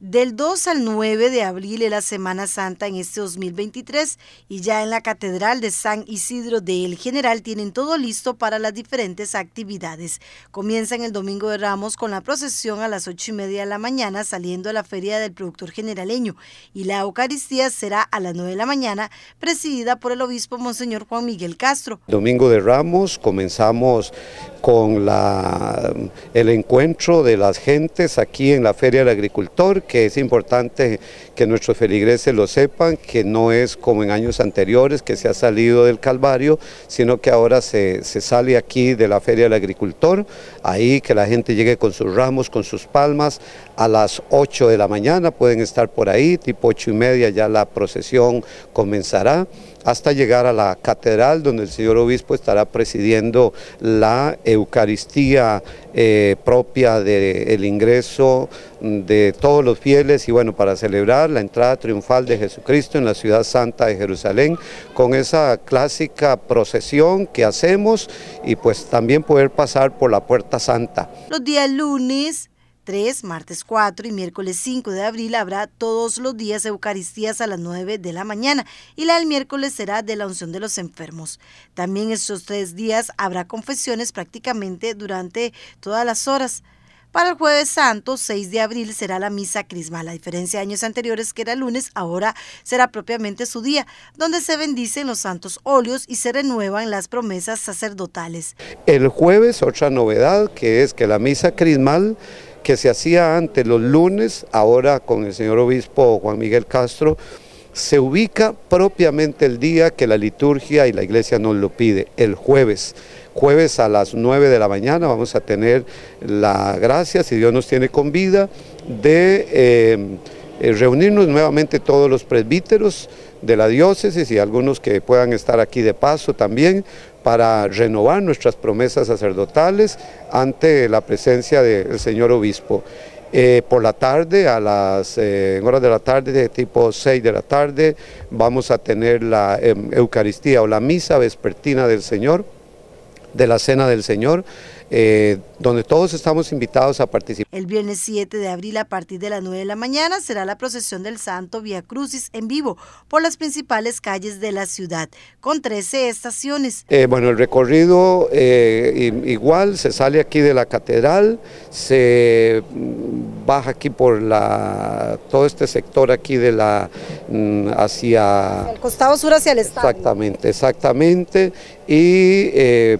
del 2 al 9 de abril es la Semana Santa en este 2023 y ya en la Catedral de San Isidro del El General tienen todo listo para las diferentes actividades. Comienzan el Domingo de Ramos con la procesión a las 8 y media de la mañana saliendo a la Feria del Productor Generaleño y la Eucaristía será a las 9 de la mañana presidida por el Obispo Monseñor Juan Miguel Castro. Domingo de Ramos comenzamos con la, el encuentro de las gentes aquí en la Feria del Agricultor que es importante que nuestros feligreses lo sepan, que no es como en años anteriores que se ha salido del Calvario, sino que ahora se, se sale aquí de la Feria del Agricultor, ahí que la gente llegue con sus ramos, con sus palmas, a las 8 de la mañana pueden estar por ahí, tipo 8 y media ya la procesión comenzará hasta llegar a la catedral donde el señor obispo estará presidiendo la Eucaristía eh, propia del ingreso de todos los fieles y bueno, para celebrar la entrada triunfal de Jesucristo en la ciudad santa de Jerusalén con esa clásica procesión que hacemos y pues también poder pasar por la puerta santa. Los días lunes 3, martes 4 y miércoles 5 de abril habrá todos los días Eucaristías a las 9 de la mañana y la del miércoles será de la unción de los enfermos. También estos tres días habrá confesiones prácticamente durante todas las horas. Para el jueves santo, 6 de abril, será la misa crismal. A diferencia de años anteriores, que era lunes, ahora será propiamente su día, donde se bendicen los santos óleos y se renuevan las promesas sacerdotales. El jueves, otra novedad, que es que la misa crismal que se hacía antes los lunes, ahora con el señor obispo Juan Miguel Castro, se ubica propiamente el día que la liturgia y la iglesia nos lo pide, el jueves. Jueves a las 9 de la mañana vamos a tener la gracia, si Dios nos tiene con vida, de eh, eh, reunirnos nuevamente todos los presbíteros de la diócesis y algunos que puedan estar aquí de paso también para renovar nuestras promesas sacerdotales ante la presencia del señor obispo. Eh, por la tarde, a las eh, horas de la tarde, tipo 6 de la tarde, vamos a tener la em, Eucaristía o la misa vespertina del Señor, de la Cena del Señor. Eh, donde todos estamos invitados a participar. El viernes 7 de abril a partir de las 9 de la mañana será la procesión del Santo Vía Crucis en vivo por las principales calles de la ciudad, con 13 estaciones. Eh, bueno, el recorrido eh, igual, se sale aquí de la catedral, se mm, baja aquí por la todo este sector aquí de la mm, hacia... El costado sur hacia el estado. Exactamente, exactamente, y eh,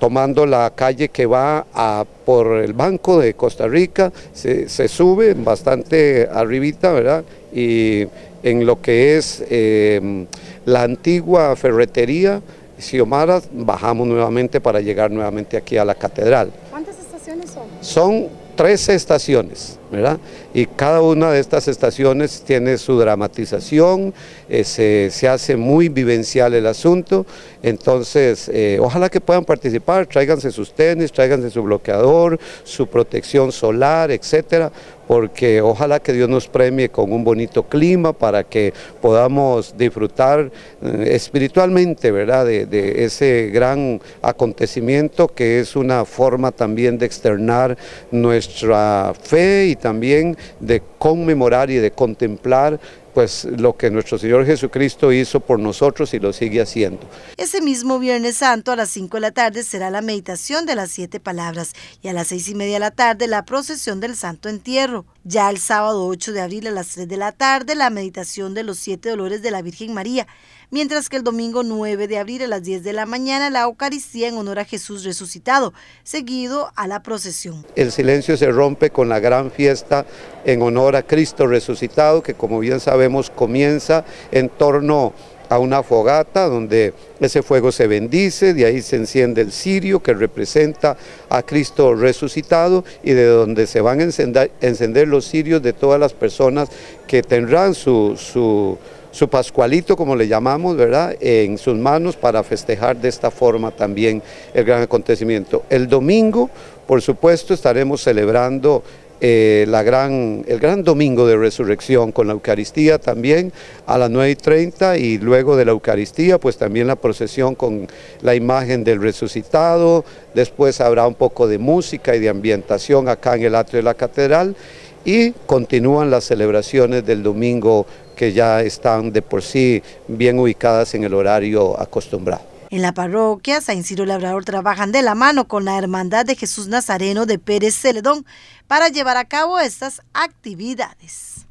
tomando la calle que va a por el Banco de Costa Rica, se, sube bastante arribita, ¿verdad? Y en lo que es em, la antigua ferretería, Xiomara, bajamos nuevamente para llegar nuevamente aquí a la catedral. ¿Cuántas estaciones son? Son 13 estaciones, ¿verdad? Y cada una de estas estaciones tiene su dramatización, eh, se, hace muy vivencial el asunto, entonces eh, ojalá que puedan participar, tráiganse sus tenis, tráiganse su bloqueador, su protección solar, etcétera, porque ojalá que Dios nos premie con un bonito clima para que podamos disfrutar eh, espiritualmente, ¿verdad?, de, de ese gran acontecimiento que es una forma también de externar nuestra fe y también de conmemorar y de contemplar pues lo que nuestro Señor Jesucristo hizo por nosotros y lo sigue haciendo. Ese mismo Viernes Santo a las 5 de la tarde será la meditación de las siete palabras y a las seis y media de la tarde la procesión del Santo Entierro. Ya el sábado 8 de abril a las 3 de la tarde la meditación de los siete dolores de la Virgen María mientras que el domingo 9 de abril a las 10 de la mañana la Eucaristía en honor a Jesús resucitado, seguido a la procesión. El silencio se rompe con la gran fiesta en honor a Cristo resucitado, que como bien sabemos comienza en torno a una fogata donde ese fuego se bendice, de ahí se enciende el cirio que representa a Cristo resucitado y de donde se van a encender, los cirios de todas las personas que tendrán su, su su Pascualito, como le llamamos, ¿verdad?, en sus manos para festejar de esta forma también el gran acontecimiento. El domingo, por supuesto, estaremos celebrando eh, la gran, el gran domingo de resurrección con la Eucaristía también a las 9 y 30 y luego de la Eucaristía pues también la procesión con la imagen del resucitado, después habrá un poco de música y de ambientación acá en el atrio de la catedral y continúan las celebraciones del domingo que ya están de por sí bien ubicadas en el horario acostumbrado. En la parroquia, San Ciro Labrador trabajan de la mano con la Hermandad de Jesús Nazareno de Pérez Celedón para llevar a cabo estas actividades.